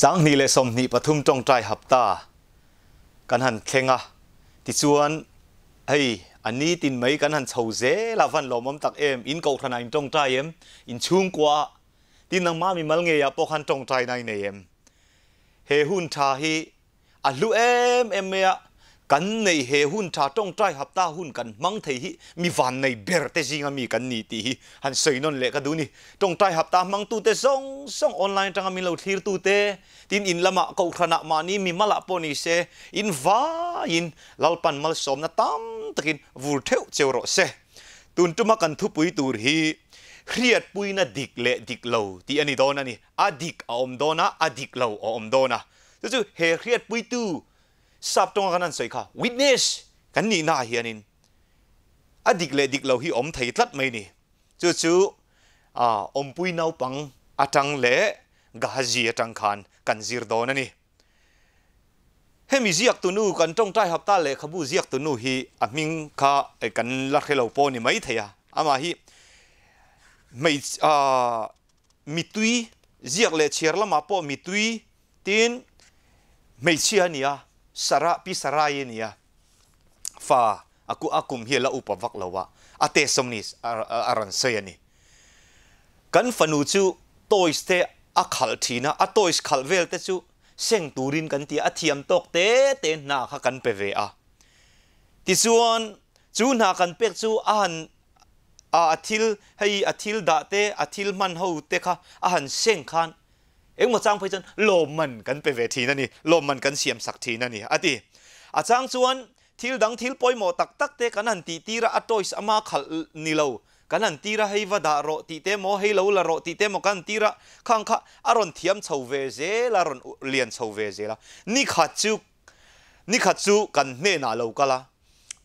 สังนีเลสมนีปทุมจงใจหับตากันหันเคงะที่ชวนเฮ้อันนี้ตินไหมกันหันเฉาเจลาฟันหลอมตักเอ็มอินเกาทนายจงใจเอ็มอินชุ่งกว่าตินนางมามีมัลเงียปอกันจงใจในเนเอ็มเฮหุนชาฮีอัลลูเอ็มเอ็มเมียกันในเฮหุนชาต้องใจหับตาหุนกันมังเทฮิมีวันในเบรเตจิงมีกันนี่ตีฮันสซยนนเละก็ดูนี่ต้องใจหับตามังตูเตซ่งซ่งออนไลน์จังมีเราทีร์ตูเตตินอินละมะกูขณะมานี้มีมาละปนิเซอินวาอินเราปันมาสมนะตามตะกินวูเทวเจรเซตุนตุมากันทุปุยตูรฮีเครียดปุยนาดิกเลดิกเลวที่อันนี้โดนนี่อดิกอมโดนะอดิกเลวอมโดนะจู่เฮเครียดปุยตู sap tong kanan sai kha witness kan ni na hianin adik le dik lo hi om thei tlat mai ni chu chu a om pui nau pang atang le gahaji atang khan kan zir don ani mi ziak tu nu kan tong tai hapta le khabu ziak tu nu hi aming kha e kan la khelo po ni mai thaya ama hi mai a mitui ziak le chiar lama po mitui tin mai chi ania sara pi sarai ye fa aku akum hi la upa vak lawa ate somni aran se ni kan fanu chu toys te a khal thina a toys khal vel te chu seng turin kan ti a tok te te na kha kan pe ve a ti chuan chu na kan pek chu a han a athil hei athil da te athil man ho te kha a han seng khan เอ็งมาจ้างไปจนลมมันกันไปเวทีนั่นนี่ลมมันกันเสียมสักทีนั่นนี่อ่ะดิอาจารย์ชวนทิลดังทิลปอยหมอตักตักเตกันนันตีตีระอัตโตอิสอามาขัลนิโลกันนันตีระให้วดารอตีเตมอให้เลวละรอตีเตมอกันตีระข้างข้าอารอนเทียมชาวเวเซลารอนเลียนชาวเวเซละนี่ขัดจุนี่ขัดจุกันเนนาเลวกะละ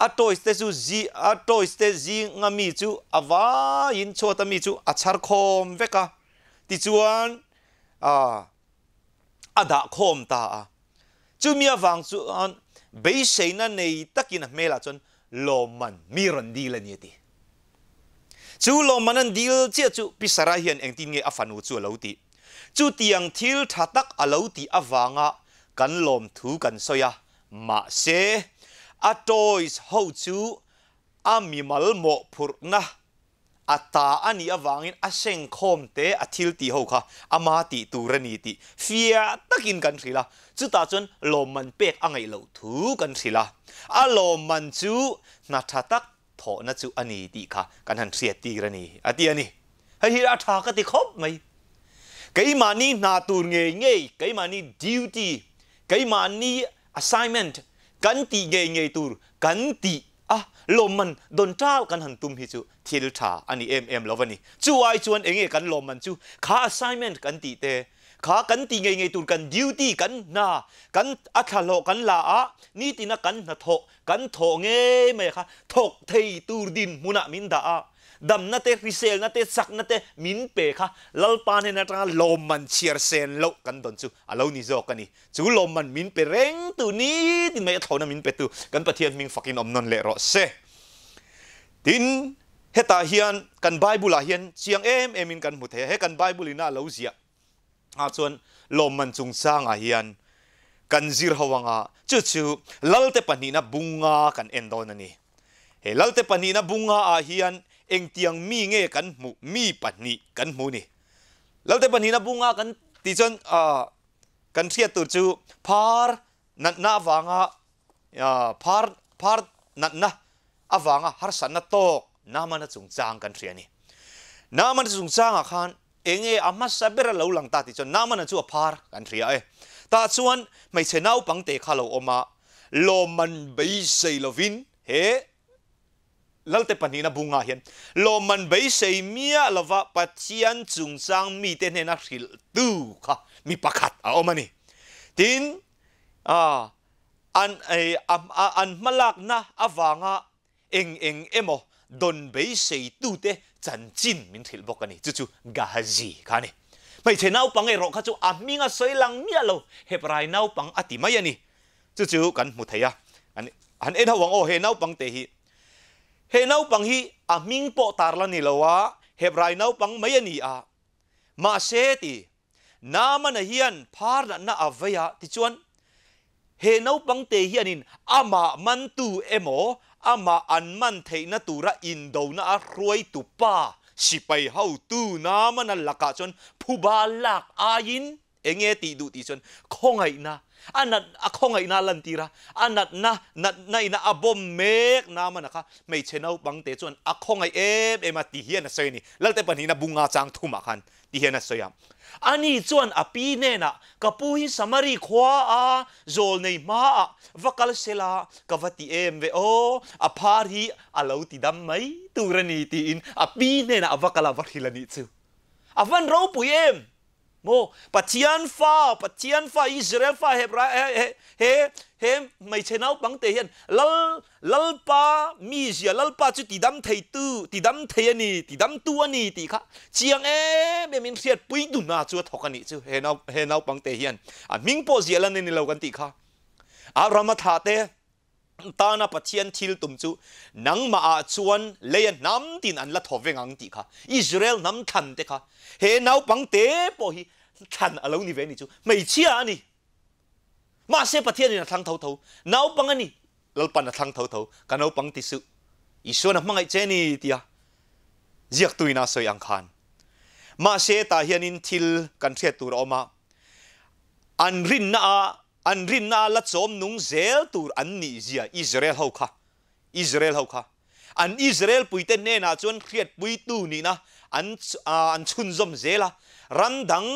อัตโตอิสเตจูจีอัตโตอิสเตจีงามีจูอาวายินโชตมีจูอัชารคอมเวกะติจวน à à đã khom ta à chú mía vàng chú an bấy sấy na này tất kia mê là chân lo man mi rần đi lên như thế chú lo man ăn đi chia chú bị sara hiền anh tin nghe afan u chú à lâu tí chú tiếng thiếu thà tắc à lâu thì à vàng à cần lom thú cần soi à mà xe à toys hậu chú à mi mal mộ phur na ata ani awangin aseng khom te athil ti ho kha ama ti turani ti fia takin kan thrila chu ta chon lom man pek angai lo thu kan thrila a lom man chu na tha tak tho na chu ani ti kha kan han thria ti rani ti ani hai hi atha ka ti khop mai cái mà ni na tu nghề nghề cái mà ni duty cái mà ni assignment cần ti nghề nghề tu cần ti อะลมมันดนจ้ากันหันตุมฮิจูทิลชาอันนี้เอ็มเอ็มแล้ววันนี้จู่ไอชวนเองเอกันลมมันจู่ข้าอส s i เมน e n กันตีเตข้ากันตีไงไงตุนกันดิวตี้กันนากันอัคโลกันลาอะนี่ตีนะกันนะทกกันทงเงไหมคะทกเทตูดินมุนะมินดาอ dam na te risel na te sak na te min pe kha lalpan he na tra lom man chiar sen lo kan don chu alo ni zo kani chu lom man min pe reng tu ni tin mai thona min pe tu kan pathian ming fucking om non le ro se tin heta hian kan bible a ah hian chiang em em in kan mu the he kan bible ina lo zia a chuan lom man chung sang a ah hian kan zir hawanga ah. chu chu lalte panina bunga kan endon ani he lalte panina bunga a hian เองเตียงมีเงกันมูมีปัญญีกันมูนี่แล้วแต่ปัญญีนะบุงากันตีจนอ่ากันเสียตัวจูพาร์นันนาฟังอ่ะอ่าพาร์พาร์นันนะอฟังอ่ะฮาร์สันนัตโตกน้ามันจุงจางกันเสียนี่น้ามันจุงจางอ่ะคันเองเออามาสับเบรลาวหลังตาตีจนน้ามันจูพาร์กันเสียเอตาชวนไม่ใช่นเอาปังเตะข้าเออกมาโลมันไปใส่ลวินเฮ lalte panina bunga hian lo man bei sei mia lova pachian chungchang mi te hna ril tu kha mi pakhat a omani tin a an ai an malak na awanga eng eng emo don bei sei tu te chan chin min thil bokani chu chu gahazi khani mai the nau pangai e ro kha chu a minga soilang mia lo hebrai nau pang ati mai ani chu chu kan mu thaya an an en hawang o he nau pang te hi เฮนาปังฮีอามิงโปตาร์ลานิลวะเฮบรายนาปังไม่ยนีอามาเซตีนามันเฮียนพาร์นาอเวียติชวนเฮนาปังเตฮียนินอามามันตูเอโมอามาอันมันเทนตูระอินโดนาอรวยตุปาสิไปเฮาตูนามันลักกะจนผู้บาลักอายินเองเอติดูติชวนคงไงนะ anat akho ngai na lan tira anat na nat nai na abom mek na ma naka mei chenau bang te chon akho ngai em ema ti hian na soi ni lalte pan hina bunga chang thuma khan ti hian na soya ani chuan api ne na kapu hi samari khwa a zol nei ma a vakal sela kavati em ve o aphar hi alo ti dam mai turani ti in api ne na avakala vakhilani chu avan ro puyem โมปัจเจียนฟ้าปัจเจียนฟ้าอิสราเอลฟ้าเฮบราเฮเฮเฮไม่ใช่นาบังเตียนลลลลปามีเสียลลปาจุดติดดัมเทยตูติดดัมเทียนีติดดัมตัวนี้ติค่ะเชียงเอ๋เป็มิเสียปุยดุนาจูดทอกันนี่จู่เฮนาเฮนาบังเตียนอ่ะมิงโปเสียลันนี่เรากันติค่ะอารามาธาเต ta na pathian thil tum chu nang ma a chuan le nam tin an la thove ngang ti kha israel nam than te kha he nau pang te po hi than alo ni ve ni chu mai chia ani ma se pathian na thang tho tho nau pang ani lalpan na thang tho tho ka nau pang ti su isu na mangai che ni tia ziak tuina soi ang khan ma se ta hian in thil kan thia tur oma an rin na a an na la chom nung zel tur an ni zia Israel ho kha Israel ho kha an Israel puite ne na chon khriat pui tu ni na an an chun zom zela randang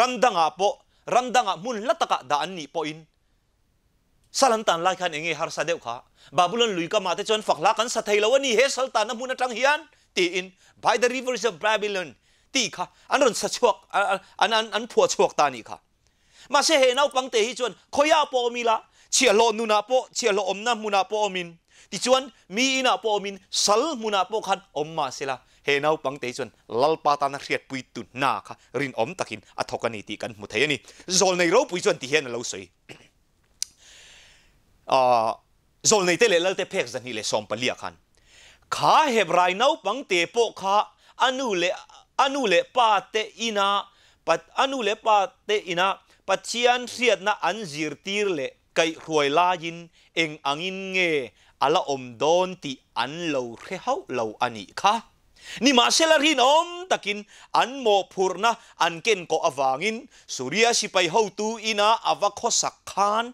randang a po randang a mun lataka da an ni po in salantan lai khan enge har sa deu kha babulon lui luika mate chon fakla kan sa thailo ni he saltan na mun atang hian ti in by the rivers of babylon ti kha an ron sa chuak an an an phua chuak ta ni kha มาเสเฮนเอาปังเตฮิจวนคอยาปอมีละเชียโลนุนาปปเชียโลอมนามุนาปอมินติจวนมีอินาปอมินสัลมุนาปปขันอมมาเสละเฮนเอาปังเตฮิจวนลลปาตานักเรียดปุยตุนาค่ะรินอมตะกินอักันนิติกันมุทัยนี่จลในรูปุยจวนที่เห็นเราสวยอ่าจลในเตเลเลเตเพกจันฮิเลสอมปลียคันขาเฮบรายนาปังเตโปขาอนุเลอนุเลปาเตอินาปัดอนุเลปาเตอินาปัจเจียนเสียดนะอันจีรตีรเล่ไก่รวยลายินเองอังอินเงอละอมดอนตีอันเลวเขา้ยเลวอันนี้ค่ะนี่มาเชลรินอมตะกินอันโมพูร์นะอันเก่งก็อวางินสุริยสิไปเฮาตูอินาอวักขสักคาน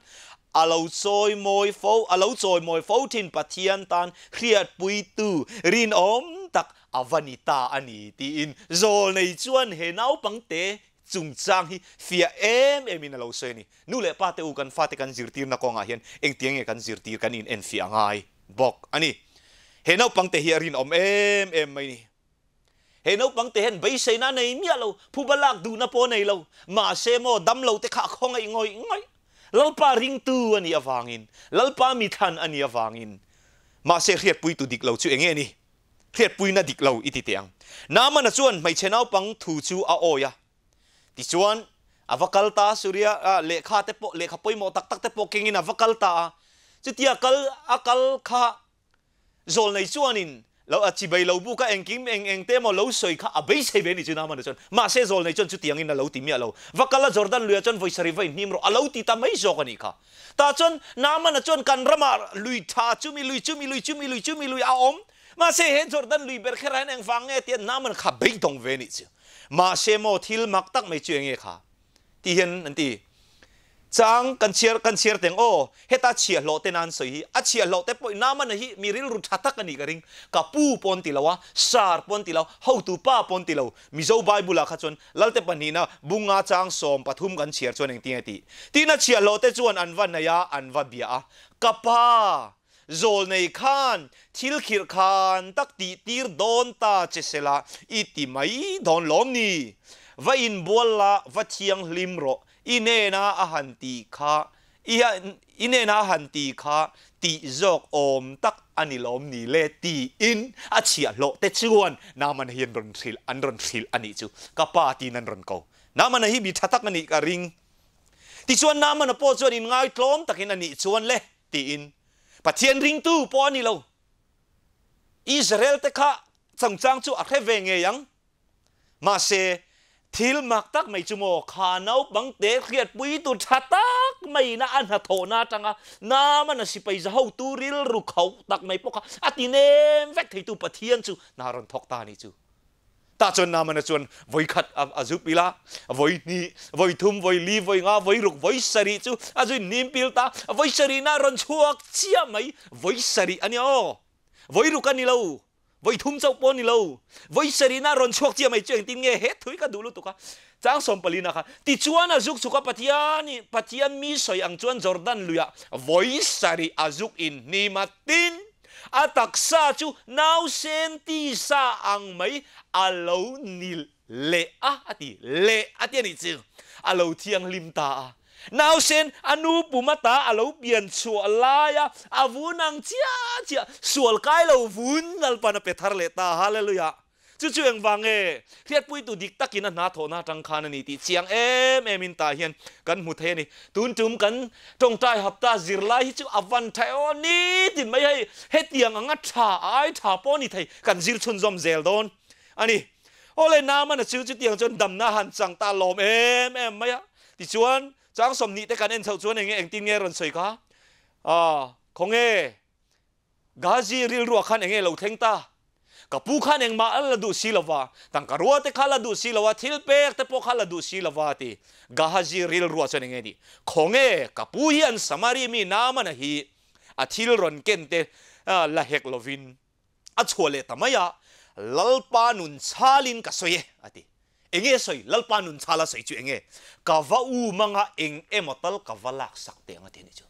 อาเราซอยมอยฟาอาเราซอยมอยฟาทินปัเจียนตันเครียดปุยตูรินอมตักอวันิตาอันนี้ตีอินโซในชวนเฮนเอาปังเต chung chang hi fia em em in a lo se ni nu le pa te u kan fa te kan zir tir na ko nga hian eng tiang e kan zir tir kan in en fia ngai bok ani he nau pang te hi om em em mai ni he nau pang te hen bai se na nei mi alo phu balak du na po nei lo ma se mo dam lo te kha khong ai ngoi ngoi lalpa ring tu ani avangin lalpa mi than ani awangin ma se khriat pui tu dik lo chu enge ni khriat pui na dik lo iti te na ma na chuan mai chenau pang thu chu a oya tichuan avakalta surya lekha te po lekha poimo tak tak te poking in avakalta chutia kal akal kha zol nei chuanin lo a chibai lo bu ka engkim eng eng te mo lo soi kha abei sei ve ni chuna man chon ma se zol nei chon chutiang in lo ti mi lo vakala jordan luya chon voi sari vai nim ro alo ti ta mai zo ka ni kha ta chon na man chon kan rama lui tha chumi lui chumi lui chumi lui chumi lui a om มาเสเนจอร์แดนลุยเบรเครนเองฟังเงียเตียนน้ำมันขับเบ่งตรงเวนิสมาเสโมทิลมักตักไม่เจอเงี้ยค่ะที่เห็นนั่นทีจังกันเชียร์กันเชียร์เต็งโอ้เฮต้าเชียร์โลเตนันสวยฮีอาเชียร์โลเตปอยน้ำมันฮีมีริลรุทัตกันอีกริงกับปูปนติลาวะสาร์ปนติลาวฮาวตูป้าปนติลาวมิโซไบบุลาขจนลัลเตปันนีนะบุงอาจังสมปทุมกันเชียร์ชวนเองทีไงตีที่น่าเชียร์โลเตจวนอันวันนายอันวันเบียกับป้าโจลในขานทิลขิรขานตักตีตีรดอนตาเจเสลาอิติไม่ดอนล้อมนี่ว่าอินบัวละว่าเทียงลิมโรอินเนนาอาหันตีคาอินเนนาหันตีคาตโจอกอมตักอันนี้ล้อมนี่เลตีอินอาชียโลเตชวนนามันเฮียนรอนทิลอันรอนทิลอันนี้จูกป้าตีนันรอนเกานามันเฮีบิทัตักอันนี่กริงที่ชวนนามันพอชวนอินง่ายล้อมตักอินอันนี้ชวนเลตีอิน pathian ring tu po ni lo israel te kha chang chang chu a khe ve nge yang ma se thil mak tak mai chu mo kha nau bang te khiat tu tha tak mai na an ha tho na á. na mà na si pai za ho tu ril ru khau tak mai po kha ati nem vek thei tu pathian chu nà ron thok ta ni chu ta chon na mana chon voi khat a zu pila voi ni voi thum voi li với nga với ruột với sari chứ a à, zu nim pil ta voi sari na ron chuak chia mai voi sari ani o voi ruk ani lo voi thum chau pon ni lo voi sari na ron chuak chia mai cheng tin nghe hết thôi cả dulu to ka chang som pali na kha ti chuan a à, zuk chuka patia ni mi soi ang chuan jordan luya với sari azuk à, in ni matin ataksa chu nau sen ti sa ang mai alo nil le a ati le ati ni chi alo thiang lim ta a nau sen anu bumata alo bian chu ala ya avunang chia chia sual kai lo vun nal pana pe thar le ta hallelujah chu chu eng wang ấy, riat pui tu dik tắc a na tho na tang khan ani ti chiang em em in ta hian gần mu the ni tun tum kan tong tai hapta zir lai hi chu avan thai o ni tin mai hai he tiang anga tha ai tha po ni thai gần zir chun zom zel don anh à ani ole na nó chu chu tiếng chon dam na han chang ta lom em em mai ti chuan chang som ni te kan en chau chuan eng eng tin nghe rồi soi kha à không nghe gazi gì rìu ruột khăn eng lo theng ta kapu khan eng ma al du silawa tang karwa te khala du silawa thil pe te po khala du silawa ti ga haji ril ruwa chane ngedi khonge kapu hian samari mi nama na hi athil ron ken te la hek lovin a chole tamaya lalpa nun chalin ka soye ati chu enge ka va u manga emotal ka valak sakte ngati ni chu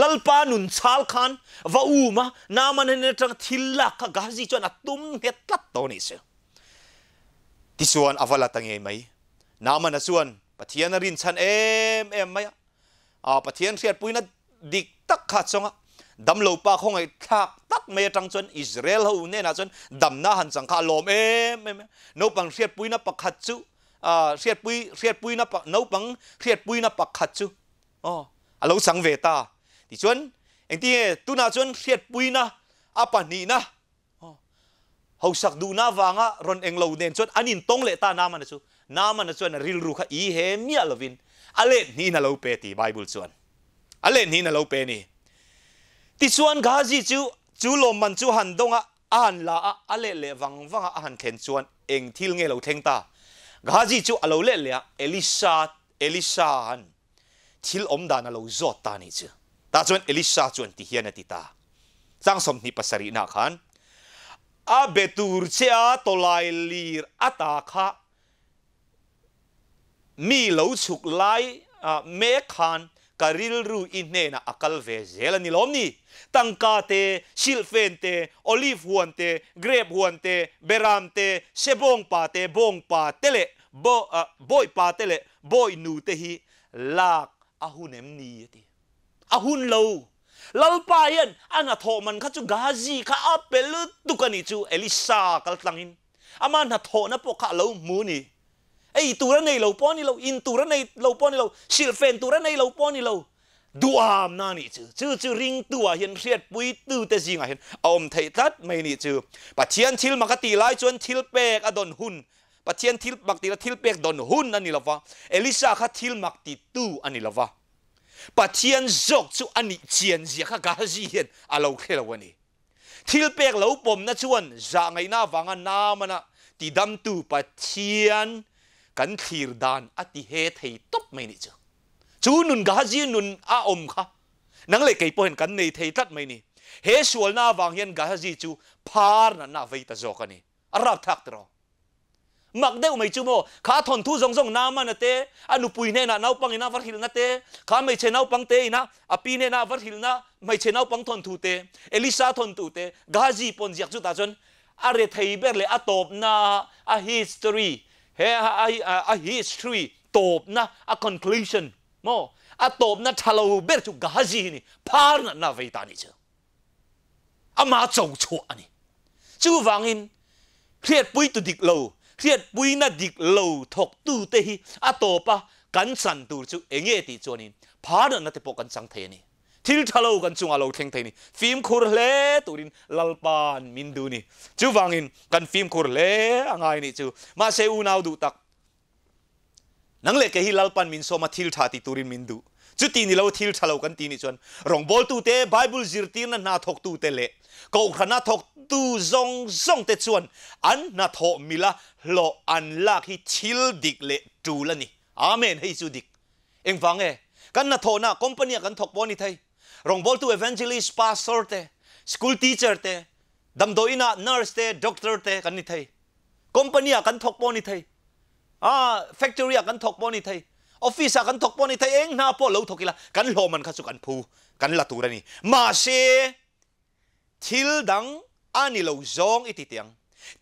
lalpa nun chal khan va u ma na man ne tang thilla ka ga ji chona tum he tlat to ni se ti suan avala tang ei mai na man suan pathian rin chan em em mai a pathian riat puina dik tak kha chonga dam lo pa khong ai e thak tak me tang chon israel ho ne na chon dam na han chang kha lom em em no pang riat puina pakhat chu a riat pui riat puina no pang riat puina pakhat chu oh alo sang ve ta thì chuẩn anh tiên tu na chuẩn thiệt bùi na apa ni na ờ. hầu sắc du na á, ron anh lâu nên chuẩn anh in tông lệ ta nam anh chú nam anh chuẩn ril ru kha i he mi alovin ale ni na lâu pe ti bible chuẩn ale ni na lâu pe ni ti chuẩn gha gì chú chú lom man chú hàn đông á an la á, ale lệ vang vang á, han khen chuan anh thil nghe lo thèn ta ghazi chu alo lệ le elisa elisa han thil om dan alo zot ta ni chứ. ta chuan elisha chuan ti hian ati ta chang som ni pasari na khan a betur che a tolai lir ata kha mi lo chuk lai me khan karil ru in ne na akal ve zel ni lom ni tangka te silfen te olive huan te grape huan te beram te sebong pa te bong pa tele bo uh, boy pa tele boy nu te hi lak ahunem ni ti อาหุนเลวลัลปายันอันอมันขัาจูกาซีข้าอัปเปลตุกันนี่จูเอลิซากัลตังอินอามันอัทนะพวกขาเลวมูนี่ไอตัวนั้นไอเลวป้อนี่เลวอินตัวนั้นในเลวป้อนี่เลวชิลเฟนตัวนั้นไอเลวป้อนี่เลวดูอามนานี่จูจูจูริงตัวเห็นเสียดปุยตื้อแต่จริงอ่ะเห็นอมไทยทัดไม่นี่จูปปะเจียนทิลมากตีไล่วนทิลเปกอดอนหุนปะเจียนทิลมักตีละทิลเปกดอนหุนนั่นนี้ละวะเอลิซาคัทิลมักติตู้อันนี้ละวะ pathian zok chu ani chian zia kha ka ji hen alo khela wani thil pek lo pom na chuan za ngai na wanga na mana ti dam tu pathian kan thir dan ati he thei top mai ni chu chu nun ga ji nun a om kha nang le kei pohen kan nei thei tat mai ni he sual na wang hian ga ji chu phar na na vei ta zok ani arab thak tro มักเดวไม่จุโมขาทนทุจงจงน้ามันเตอันุปุยเนน่ะน่าปังน่าวัดหิลนะเตขาไม่เชน่าปังเตนะอปีเนน่าวัดหิลนะไม่เชน่าปังทนทูเตเอลิซาทนทูเตกาจีปนจักจุตาจนอาเรทัยเบรเลอตบนาอาฮิสตรีเฮอาอาฮิสตรีตบนาอา conclusion โมอาตบนาทะเลเบรจุกาจีนี่พาร์นนาเวตานี่เจออามาจงชัวนี่จู่วังอินเครียดปุ้ยตุดิกโลเรียดปุยนัดิกโลถกตู้เตหีอาโตปะกันสันตูจูเองเงติจวนิน่านนัติปกันสังเทนีทิลทะเลกันจุงอาโลเทงเทนีฟิล์มคูร์เล่ตูรินลลปานมินดูนี่จูฟังอินกันฟิล์มคูร์เล่างายนี่จูมาเซอูนาวดูตักนังเล็กเฮลลปันมินโซมาทิลทาติตูรินมินดูจุดตีนี่เราทิลชาเรากันตีนี่ชวนรองบอลตูเตะไบเบิลจิรตีนั้นนาทกตูเตเละก็ขนาทกตูซงซงเตชวนอันนาทกมิละโลอันลากที่ชิลดิกเละจูละนี่อาเมนให้จูดิกเอ็งฟังเอกันนาทกนะคอมพานีกันทกบอนี่ไทยรองบอลตูเอเวนเจลิสพาสเตอร์เตสกูลทีเชอร์เตดัมโดอินาเนอร์สเตด็อกเตอร์เตกันนี่ไทยคอมพานีกันทกบอนี่ไทยอ่าแฟคทอรี่กันทกบอนี่ไทยออฟฟิศกันทกปนี่ไทยเองนาพอเลาทกิละกันโลมันขสุกันพูกันละตูรนี่มาเสทิลดังอันนี้เลาจงอิติเตียง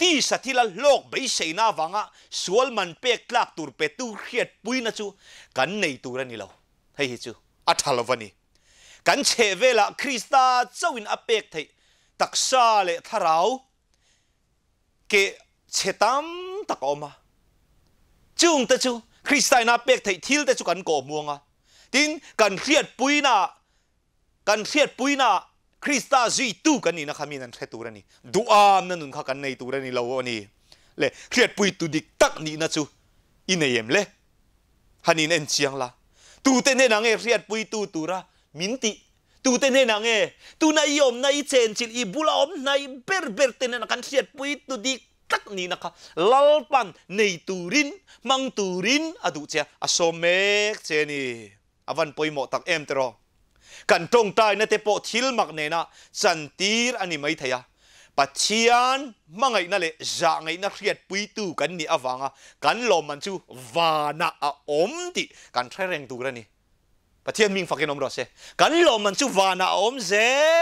ที่สถิลโลกไปเสนาวังอ่ะสวลมันเปกลากตูรเปตูเขียดปุยนะจูกันในตูรนี่เลาให้ฮิจูอัฐลวันี่กันเชเวลาคริสตาเจ้าินอเปกไทยตักซาเลทาราวเกเชตัมตักออกมาจุงตะจูคริสไตน่าเป็กไทยทิลแต่สุกันกมวงอ่ะทิ้งกันเครียดปุยน่ะกันเครียดปุยน่ะคริสตาจีตู้กันนี่นะครับมีนั่นแค่ตัวนี้ดูอามนั่นนุ่นข้ากันในตัวนี้เราอันนี้เลยเครียดปุยตุดิกตักนี่นะจูอินเอมเลยฮันนี่เอ็นเชียงละตูเต้นนังเอเครียดปุยตูตัวละมินติตูเต้นนังเอตูนายอมนายเชนจิลอีบุลาอมนายเบร์เบรเต้นนังกันเครียดปุยตุดิกักนี่นะคะลลปันในตูรินมังตูรินอะดูเจ้าอสมเมกเจนี่อวันปอยหมอตักเอ็มตรอกันตรงใายนั่เตโปทิลมักเนนะสันตีรอันนี้ไม่ทยาปัจเจียนมังไงนั่นเลยจะไงนักเรียนปุยตูกันนี่อวังอ่ะกันลมมันชูวานะอมติกันแทรงตูกันนี่ปทศมิงฝากเงินอมรสเกันลมันชุวานาอมเซ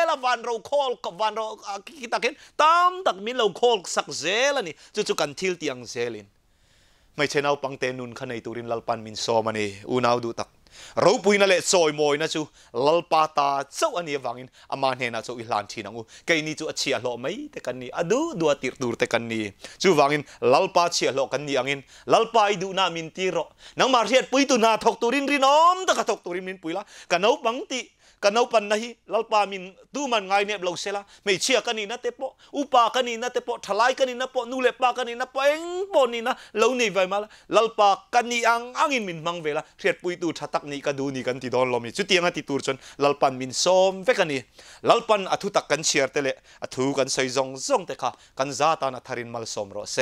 ลวานเราโคลกวานเราคิดตักเห็นตามตักมิเราโคลสักเซลนี่จู่จู่กันทิลตียงเซลินไม่ใช่นาวปังเตนุนขันในตุรินลลปันมินโซมันเออูนาวดูตักรูปุยนั่นแหละซอยมอยนะจูลลปตาเจ้าอันนี้ฟังอินอามาเนนะจูอิหลานทีนังอูแค่นี้จูอัจฉริยะไม่เทคนี้อดูดัวติรดูเทคนี้จูฟังอินลลปาเฉียหลอกันนี้อังอินลลปาอิดูน่ามินตีรอนังมาเรียดปุยตุน่าทอกตุรินรินอมตะกะทกตุรินมินปุยละกันเอาบังตีกันเอาปันนะฮีลัลปามินตู้มันไงเนบลาเซลาไม่เชื่อกันนี่นะเตปโปอุปากันนี่นะเตปโปทลายกันนี่นะปอนูเลปากันนี่นะปอเองปอนี่นะเลวนี่ไวมาลัลปากันนี่อังอังอินมินมังเวลาเคียดปุยตูทัตักนี่กันดูนี่กันติดอนลมีจุดยังติดตูชนลัลปันมินซอมเวกันนี่ลัลปันอัฐุตักกันเชียร์เตเลอัฐุกันใส่จงจงเตค่ะกันซาตานัทารินมัลซอมโรเซ